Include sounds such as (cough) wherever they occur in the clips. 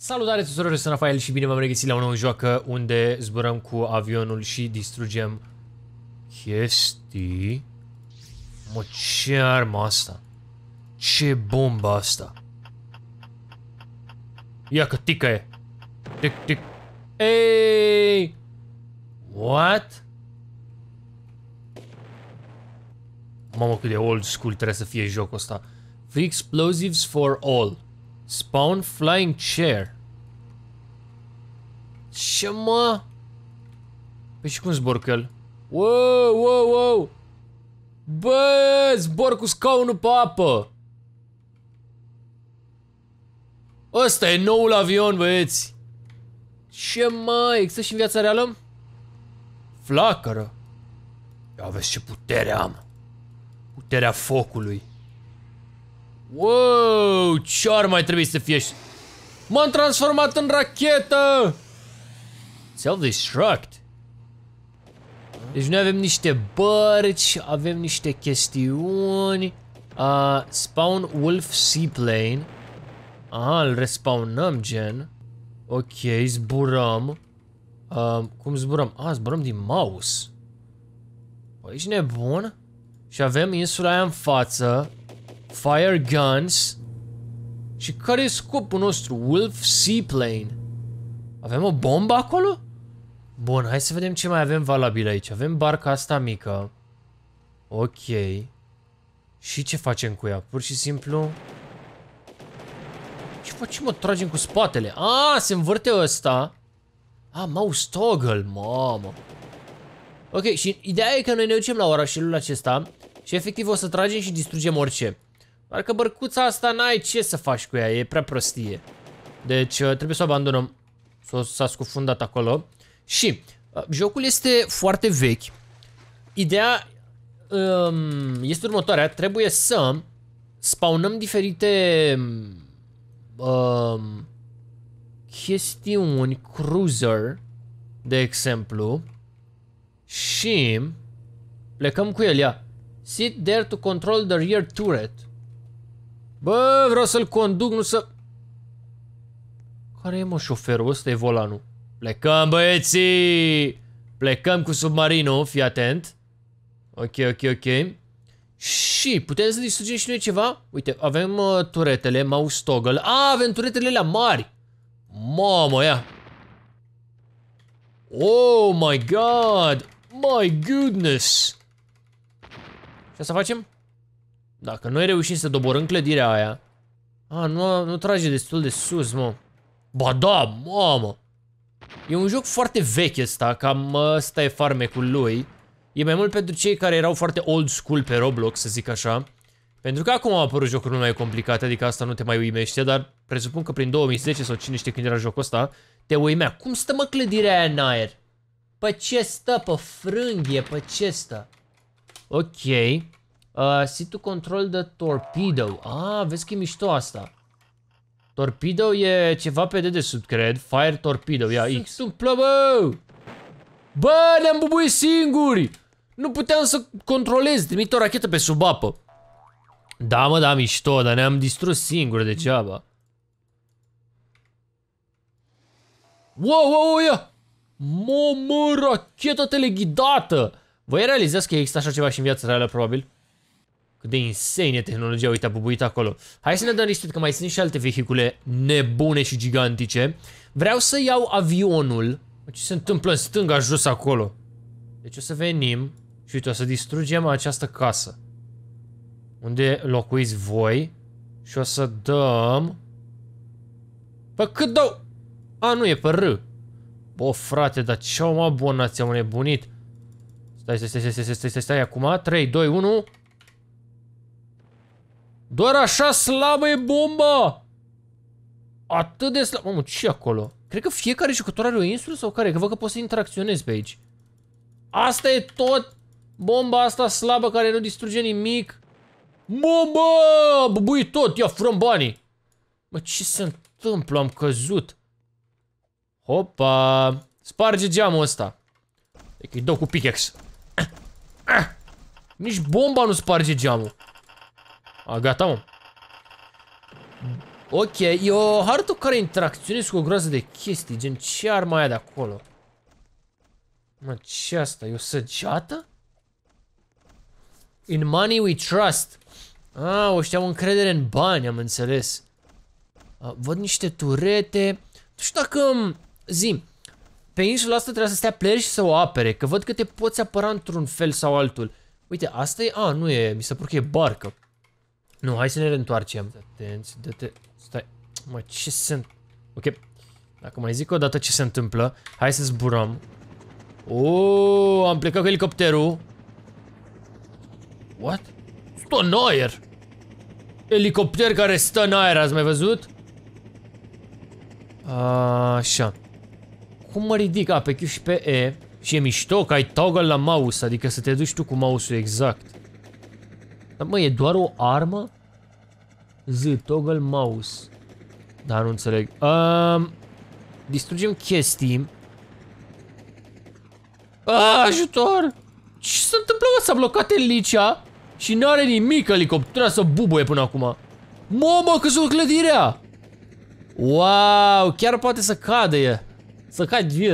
Salutare tuturor, sunt Rafael și bine v-am regăsit la o nouă joacă uh, unde zburăm cu avionul și distrugem chestii. Mă, ce armă asta? Ce bomba asta? Ia că tică e. Tic, tic. Ei! What? Mamă, cât de old school trebuie să fie jocul ăsta. Free explosives for all. Spawn flying chair. Ce mă? Păi și cum zbor cu el? Wow, wow, wow! Bă, zbor cu scaunul pe apă! Ăsta e noul avion, băieți! Ce mai? Există și în viața reală? Flacără! Ia vezi ce putere am! Puterea focului! Wow! Aoleu, ce ar mai trebui să fie? M-am transformat în rachetă! Self-destruct. Deci noi avem niște bărci, avem niște chestiuni. Uh, spawn Wolf Seaplane. Aha, îl respawnăm, gen. Ok, zburăm. Uh, cum zburăm? Ah, zburăm din mouse. Păi ești nebun? Și avem insula aia în față. Fire guns. Și care e scopul nostru? Wolf Seaplane. Avem o bombă acolo? Bun, hai să vedem ce mai avem valabil aici. Avem barca asta mică. Ok. Și ce facem cu ea? Pur și simplu... Ce facem, mă? Tragem cu spatele. A, se învârte ăsta. A, mouse toggle, mamă. Ok, și ideea e că noi ne ducem la orașelul acesta și efectiv o să tragem și distrugem orice. Doar că bărcuța asta n-ai ce să faci cu ea, e prea prostie. Deci uh, trebuie să o abandonăm. S-a scufundat acolo. Și uh, jocul este foarte vechi. Ideea um, este următoarea. Trebuie să spawnăm diferite um, chestiuni, cruiser, de exemplu, și plecăm cu el, ia. Sit there to control the rear turret. Bă, vreau să-l conduc, nu să... Care e, mă, șoferul ăsta? E volanul. Plecăm, băieții! Plecăm cu submarinul, fii atent. Ok, ok, ok. Și putem să distrugem și noi ceva? Uite, avem uh, turetele, mouse toggle. A, avem turetele la mari! Mamă, ia! Oh my god! My goodness! Ce să facem? Dacă noi reușim să doborâm clădirea aia... A, nu, nu trage destul de sus, mă. Ba da, mamă! E un joc foarte vechi ăsta, cam ăsta e farmecul lui. E mai mult pentru cei care erau foarte old school pe Roblox, să zic așa. Pentru că acum au apărut jocuri nu mai complicate, adică asta nu te mai uimește, dar presupun că prin 2010 sau cine știe când era jocul ăsta, te uimea. Cum stă mă clădirea aia în aer? Pe ce stă? Pe frânghie? Pe ce stă? Ok. Uh, see to control the torpedo. Ah, vezi că e mișto asta. Torpedo e ceva pe dedesubt, cred. Fire torpedo. Ia, X. Sunt bă! Bă, ne-am bubuit singuri! Nu puteam să controlez. Trimit o rachetă pe sub apă. Da, mă, da, mișto, dar ne-am distrus singuri degeaba. Wow, wow, wow, ia! mă, rachetă teleghidată! Voi realizați că există așa ceva și în viața reală, probabil? Cât de insane e tehnologia, uite, a bubuit acolo. Hai să ne dăm listit, că mai sunt și alte vehicule nebune și gigantice. Vreau să iau avionul. Ce se întâmplă în stânga, jos acolo? Deci o să venim și uite, o să distrugem această casă. Unde locuiți voi. Și o să dăm... Pe cât dau? A, nu, e pe R. Bă, frate, dar ce-au mă abonați, am nebunit. Stai, stai, stai, stai, stai, stai, stai, stai, acum. 3, 2, 1... Doar așa slabă e bomba! Atât de slabă! Mamă, ce acolo? Cred că fiecare jucător are o insulă sau care? Că văd că poți să interacționezi pe aici. Asta e tot! Bomba asta slabă care nu distruge nimic. Bomba! Bubui tot! Ia from banii! Mă, ce se întâmplă? Am căzut. Hopa! Sparge geamul ăsta. Deci îi dau cu pickaxe. (coughs) Nici bomba nu sparge geamul. A, gata, mă. Ok, e o hartă care interacționează cu o groază de chestii, gen ce ar mai de acolo? Mă, ce asta? E o săgeată? In money we trust. Ah, o știam încredere în bani, am înțeles. Ah, văd niște turete. Nu știu dacă... Zi, pe insula asta trebuie să stea player și să o apere, că văd că te poți apăra într-un fel sau altul. Uite, asta e... A, ah, nu e, mi se pare că e barcă. Nu, hai să ne reîntoarcem. Atenți, dă-te... Stai. Mă, ce se... Ok. Dacă mai zic o dată ce se întâmplă, hai să zburăm. Uuu, am plecat cu elicopterul. What? Stă în aer! Elicopter care stă în aer, ați mai văzut? A, așa. Cum mă ridic? A, pe Q și pe E. Și e mișto că ai toggle la mouse, adică să te duci tu cu mouse-ul exact. Dar mă, e doar o armă? Z, toggle mouse. Da, nu înțeleg. Um, distrugem chestii. A, ajutor! Ce s-a întâmplat? S-a blocat elicia? și nu are nimic elicoptera să bubuie până acum. Mamă, că sunt clădirea! Wow, chiar poate să cadă e. Să cadă e.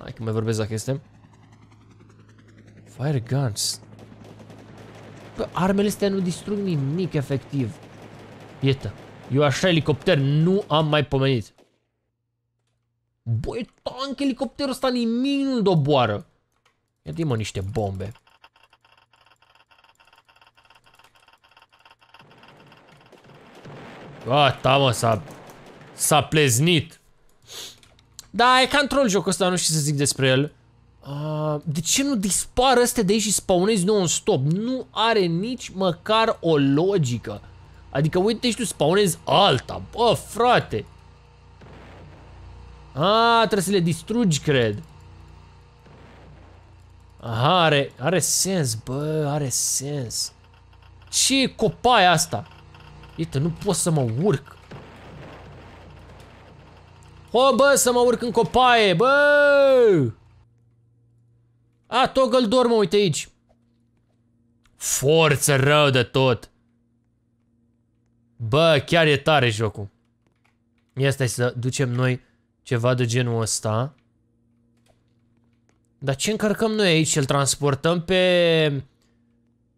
Hai că mai vorbesc dacă este. Fire guns armele astea nu distrug nimic efectiv. Iată, eu așa elicopter nu am mai pomenit. Băi, tank elicopterul ăsta nimic nu-l doboară. Ia dă mă niște bombe. Gata, mă, s-a... S-a pleznit. Da, e ca troll jocul ăsta, nu știu ce să zic despre el. Ah, de ce nu dispar astea de aici și spawnezi non-stop? Nu are nici măcar o logică. Adică uite și tu spawnezi alta. Bă, frate! A, trebuie să le distrugi, cred. Aha, are, are sens, bă, are sens. Ce copai copaia asta? Uite, nu pot să mă urc. O, bă, să mă urc în copaie, bă! A, toggle dormă, uite aici. Forță rău de tot. Bă, chiar e tare jocul. Ia stai să ducem noi ceva de genul ăsta. Dar ce încărcăm noi aici? Îl transportăm pe...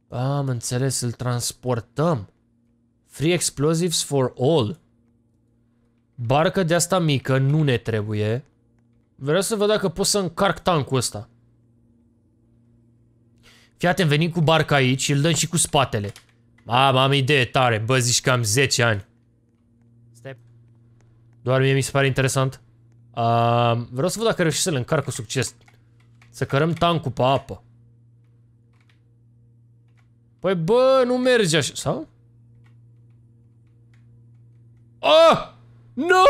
Am înțeles, îl transportăm. Free explosives for all. Barcă de asta mică nu ne trebuie. Vreau să văd dacă pot să încarc tankul ăsta. Fii atent, venim cu barca aici și îl dăm și cu spatele. Am, am idee tare, bă, zici că am 10 ani. Step. Doar mie mi se pare interesant. Uh, vreau să văd dacă reușesc să-l încarc cu succes. Să cărăm tancul pe apă. Păi bă, nu merge așa, sau? Ah! No!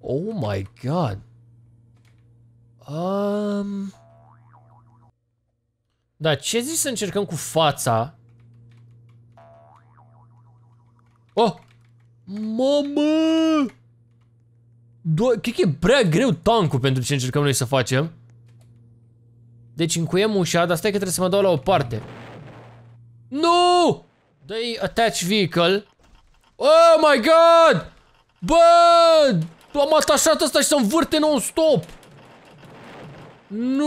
Oh my god. Um... Da, ce zici să încercăm cu fața? Oh! Mamă! Do Cred că e prea greu tancul pentru ce încercăm noi să facem. Deci încuiem ușa, dar stai că trebuie să mă dau la o parte. Nu! dă attach vehicle. Oh my god! Bă! Am atașat asta și să-mi vârte non-stop! Nu!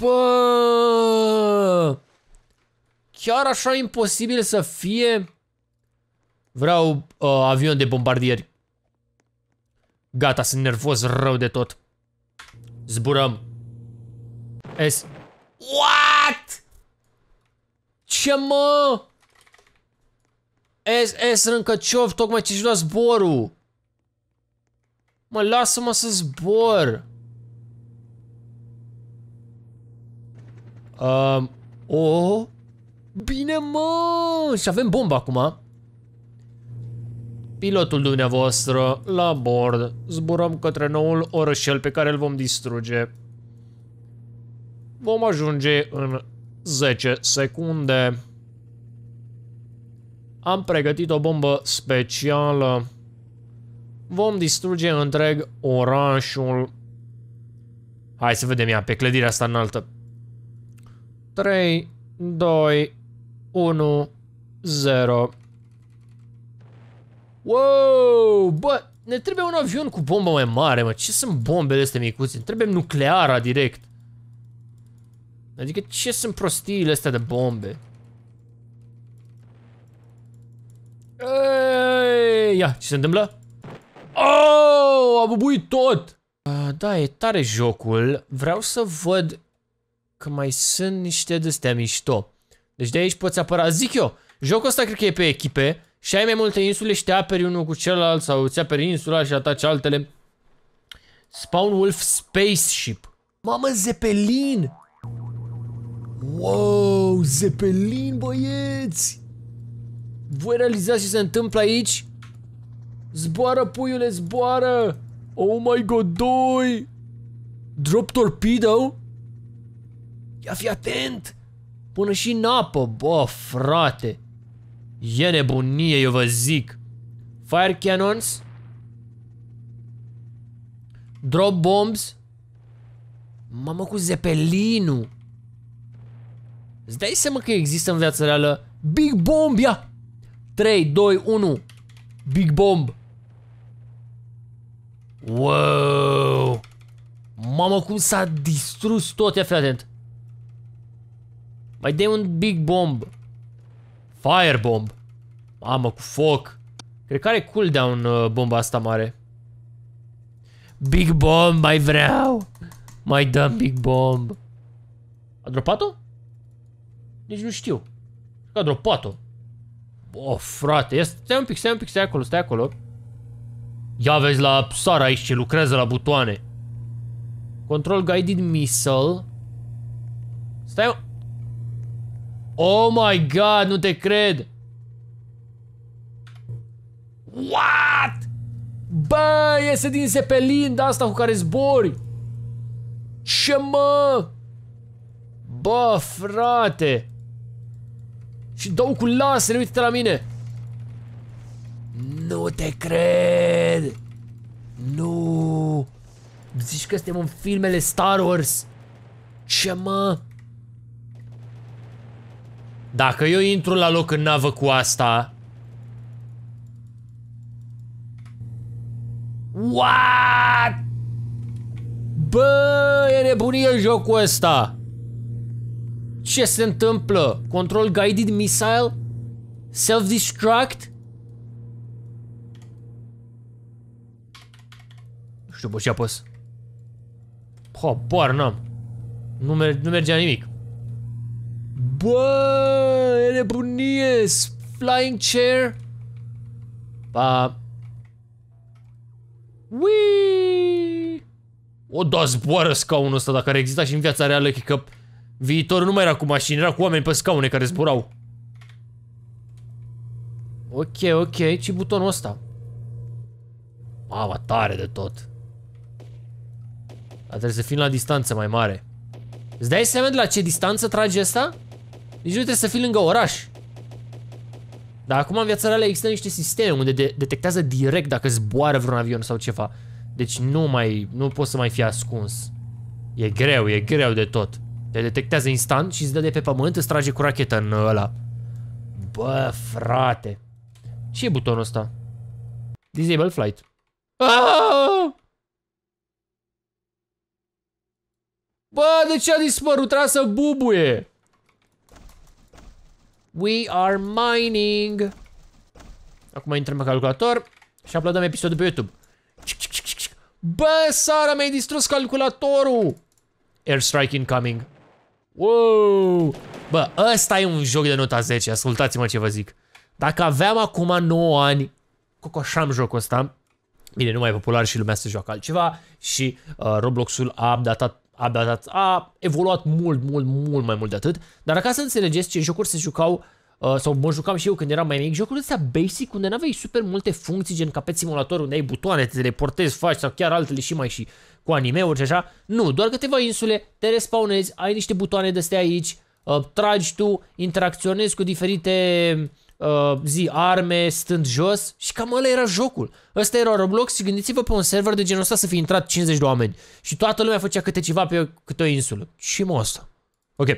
Bă! Chiar așa imposibil să fie? Vreau uh, avion de bombardieri. Gata, sunt nervos rău de tot. Zburăm. S. What? Ce mă? S, S, râncăciov, tocmai ce-și lua zborul. Mă, lasă-mă să zbor. o, oh, bine mă! Și avem bomba acum. Pilotul dumneavoastră, la bord, zburăm către noul orășel pe care îl vom distruge. Vom ajunge în 10 secunde. Am pregătit o bombă specială. Vom distruge întreg orașul. Hai să vedem ea pe clădirea asta înaltă. 3, 2, 1, 0. Wow! Bă, ne trebuie un avion cu bombă mai mare, mă. Ce sunt bombele astea micuțe? Ne trebuie nucleara direct. Adică ce sunt prostiile astea de bombe? Eee, ia, ce se întâmplă? Oh, a bubuit tot! Uh, da, e tare jocul. Vreau să văd că mai sunt niște dăstea mișto. Deci de aici poți apăra, zic eu, jocul ăsta cred că e pe echipe și ai mai multe insule și te aperi unul cu celălalt sau îți aperi insula și ataci altele. Spawn Wolf Spaceship. Mamă, Zeppelin! Wow, Zeppelin, băieți! Voi realizați ce se întâmplă aici? Zboară, puiule, zboară! Oh my god, doi! Drop torpedo? Ia fi atent! Până și în apă, bă, frate! E nebunie, eu vă zic! Fire cannons. Drop bombs. Mamă, cu zepelinul. Îți dai seama că există în viața reală Big Bomb, ia! 3, 2, 1 Big Bomb Wow Mamă, cum s-a distrus tot, ia fi atent mai dai un big bomb. fire bomb Mamă, cu foc. Cred că are cooldown uh, bomba asta mare. Big bomb, mai vreau. Mai dăm big bomb. A dropat-o? Nici nu știu. Cred că a dropat-o. Oh, frate, ia stai un pic, stai un pic, stai acolo, stai acolo. Ia vezi la Sara aici ce lucrează la butoane. Control Guided Missile. Stai, Oh my god, nu te cred! What? Bă, iese din de asta cu care zbori! Ce mă? Bă, frate! Și dau cu laser, uite-te la mine! Nu te cred! Nu! Zici că suntem în filmele Star Wars! Ce mă? Dacă eu intru la loc în navă cu asta... What? Bă, e nebunie jocul ăsta! Ce se întâmplă? Control Guided Missile? Self-destruct? Nu știu, bă, ce apăs. Habar n-am. Nu, mer nu mergea nimic. Bă, e nebunie! Flying chair! Pa! Ui! O, da, zboară scaunul ăsta, dacă ar exista și în viața reală, că viitorul nu mai era cu mașini, era cu oameni pe scaune care zburau. Ok, ok, ce butonul ăsta? Mamă, tare de tot. Dar trebuie să fim la distanță mai mare. Îți dai seama de la ce distanță trage asta? Nici nu trebuie să fii lângă oraș. Dar acum în viața reală există niște sisteme unde de detectează direct dacă zboară vreun avion sau ceva. Deci nu mai, nu poți să mai fi ascuns. E greu, e greu de tot. Te detectează instant și îți dă de pe pământ, îți trage cu rachetă în ăla. Bă, frate. Ce e butonul ăsta? Disable flight. Aaaa! Ah! Bă, de ce a dispărut? Trebuie să bubuie! We are mining. Acum intrăm pe calculator și uploadăm episodul pe YouTube. Bă, Sara, mi-ai distrus calculatorul! Airstrike incoming. Wow! Bă, ăsta e un joc de nota 10, ascultați-mă ce vă zic. Dacă aveam acum 9 ani, cocoșam jocul ăsta. Bine, nu mai popular și lumea se joacă altceva și uh, Robloxul a datat abia dat a evoluat mult, mult, mult mai mult de atât, dar ca să înțelegeți ce jocuri se jucau Uh, sau mă jucam și eu când eram mai mic, jocurile astea basic unde n-aveai super multe funcții, gen ca pe simulator unde ai butoane, te teleportezi, faci sau chiar altele și mai și cu anime-uri și așa. Nu, doar câteva insule, te respawnezi, ai niște butoane de astea aici, uh, tragi tu, interacționezi cu diferite uh, zi arme, stând jos și cam ăla era jocul. Ăsta era Roblox și gândiți-vă pe un server de genul ăsta să fi intrat 50 de oameni și toată lumea făcea câte ceva pe câte o insulă. Și mă asta. Ok. Uh,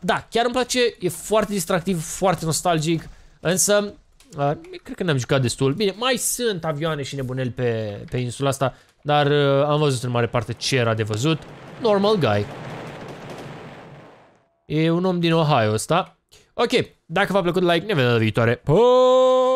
da, chiar îmi place, e foarte distractiv, foarte nostalgic, însă uh, cred că n-am jucat destul. Bine, mai sunt avioane și nebuneli pe, pe insula asta, dar uh, am văzut în mare parte ce era de văzut. Normal guy. E un om din Ohio ăsta. Ok, dacă v-a plăcut, like, ne vedem viitoare. Pa!